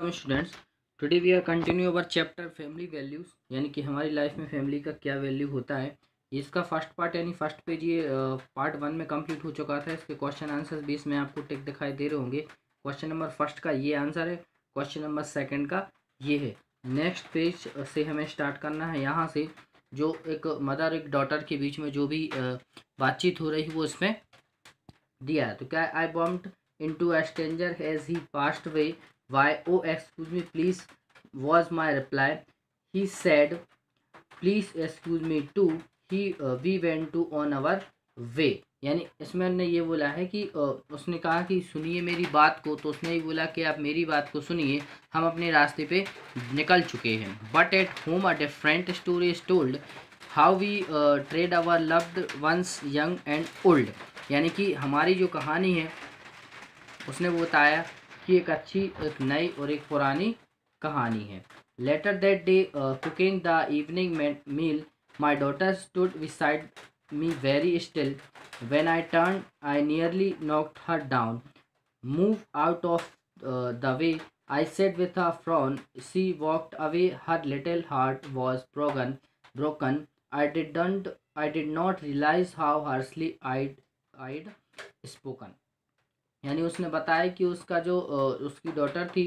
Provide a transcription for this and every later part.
welcome students today we are continue our chapter family values यानी कि हमारी life में फैमिली का क्या वैल्यू होता है इसका फर्स्ट पार्ट यानी फर्स्ट पेज ये पार्ट वन में कंप्लीट हो चुका था इसके क्वेश्चन आंसर्स भी इसमें आपको टिक दिखाई दे रहे होंगे क्वेश्चन नंबर फर्स्ट का ये आंसर है क्वेश्चन नंबर सेकेंड का ये है नेक्स्ट पेज से हमें स्टार्ट करना है यहाँ से जो एक मदर एक डॉटर के बीच में जो भी बातचीत हो रही वो इसमें दिया है तो क्या I bumped into a stranger as he passed by why oh excuse me please was my reply he said please excuse me too he uh, we went to on our way यानी इसमें उन्होंने ये बोला है कि uh, उसने कहा कि सुनिए मेरी बात को तो उसने ये बोला कि आप मेरी बात को सुनिए हम अपने रास्ते पे निकल चुके हैं but at home a different story is told how we treat our loved ones young and old यानी कि हमारी जो कहानी है उसने वो बताया की एक अच्छी एक नई और एक पुरानी कहानी है later that day cooking the evening meal my daughter stood beside me very still when I turn I nearly knock her down move out of the way I said with a frown she walked away her little heart was broken broken I did I did not realise how harshly I'd I'd spoken यानी उसने बताया कि उसका जो उसकी daughter थी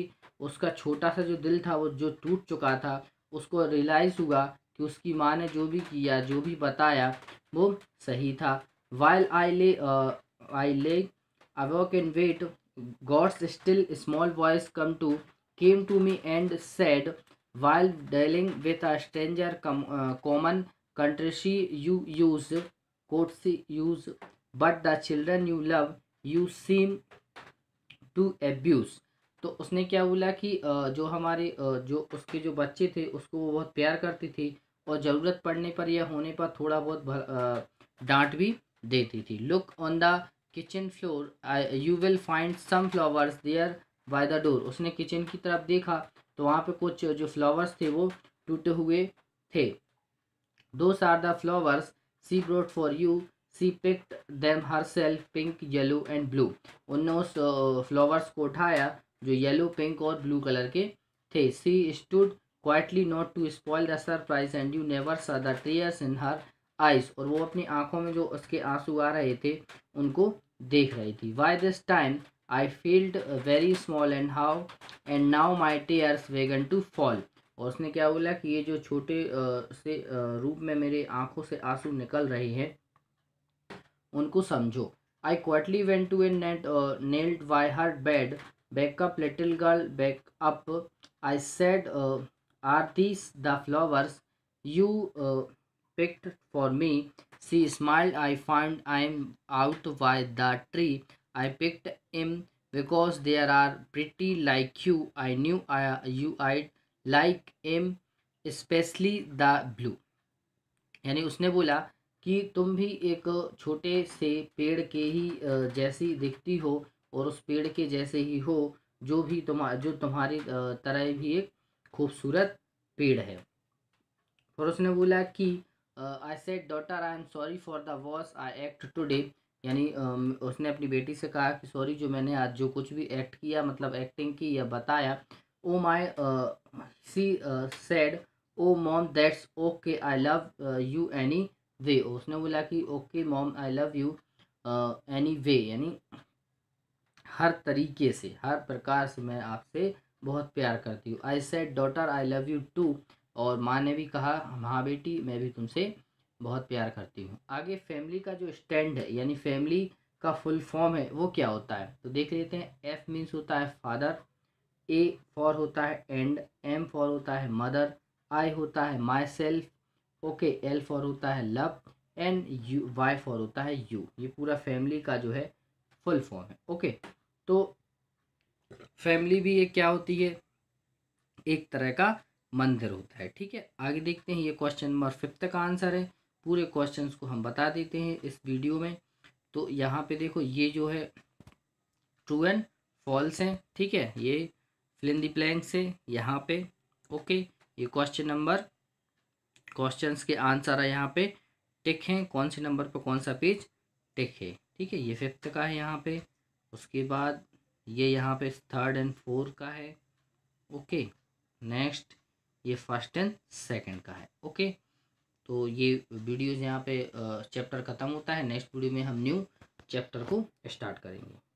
उसका छोटा सा जो दिल था वो जो टूट चुका था उसको रियलाइज़ हुआ कि उसकी माँ ने जो भी किया जो भी बताया वो सही था while I lay I lay awake in bed God's still small voice come to came to me and said while dealing with a stranger com uh, common you use use use but the children you love you seem to abuse तो उसने क्या बोला कि जो हमारे जो उसके जो बच्चे थे उसको वो बहुत प्यार करती थी और ज़रूरत पड़ने पर या होने पर थोड़ा बहुत डांट भी देती थी look on the kitchen floor I you will find some flowers there by the door उसने किचन की तरफ देखा तो वहाँ पे कुछ जो फ्लावर्स थे वो टूटे हुए थे दो are the flowers she brought for you she picked them herself pink yellow and blue उनने उस फ्लावर्स को उठाया जो येलो पिंक और ब्लू कलर के थे she stood quietly not to spoil the surprise and you never saw the tears in her eyes और वो अपनी आंखों में जो उसके आंसू आ रहे थे उनको देख रही थी by this time I felt very small and how and now my tears began to fall और उसने क्या बोला कि ये जो छोटे से रूप में मेरे आंखों से आंसू निकल रहे हैं उनको समझो आई क्वाटली went to A net nailed Y heart bed backup little girl back up I said are these the flowers you picked for me C smile I find I am out by the tree I picked M because there are pretty like you I knew I you I like M specially the blue यानी उसने बोला कि तुम भी एक छोटे से पेड़ के ही जैसी दिखती हो और उस पेड़ के जैसे ही हो जो भी तुम्हारा जो तुम्हारी तरह भी एक खूबसूरत पेड़ है और उसने बोला कि I said daughter I am sorry for the way I act today यानी उसने अपनी बेटी से कहा कि सॉरी जो मैंने आज जो कुछ भी एक्ट किया मतलब एक्टिंग की या बताया oh my she said oh mom that's okay I love you anyway उसने बोला कि okay mom I love you anyway यानी हर तरीके से हर प्रकार से मैं आपसे बहुत प्यार करती हूँ I said daughter I love you too और माँ ने भी कहा हाँ बेटी मैं भी तुमसे बहुत प्यार करती हूँ आगे फैमिली का जो स्टैंड है यानी फैमिली का फुल फॉर्म है वो क्या होता है तो देख लेते हैं एफ मीन्स होता है फादर ए फॉर होता है एंड एम फॉर होता है मदर आई होता है myself okay L for होता है love and you Y for होता है यू ये पूरा फैमिली का जो है फुल फॉर्म है ओके तो फैमिली भी ये क्या होती है एक तरह का मंदिर होता है ठीक है आगे देखते हैं ये क्वेश्चन नंबर फिफ्थ का आंसर है पूरे क्वेश्चन को हम बता देते हैं इस वीडियो में तो यहाँ पे देखो ये जो है ट्रू एंड फॉल्स हैं ठीक है ये फिलिंदी प्लैंक्स है यहाँ पे ओके ये क्वेश्चन नंबर क्वेश्चन के आंसर है यहाँ पे टिक हैं कौन से नंबर पर कौन सा पेज टिक है ठीक है ये फिफ्थ का है यहाँ पे उसके बाद ये यहाँ पे थर्ड एंड फोर्थ का है ओके नेक्स्ट ये फर्स्ट एंड सेकंड का है ओके तो ये वीडियोज यहाँ पे चैप्टर ख़त्म होता है नेक्स्ट वीडियो में हम न्यू चैप्टर को स्टार्ट करेंगे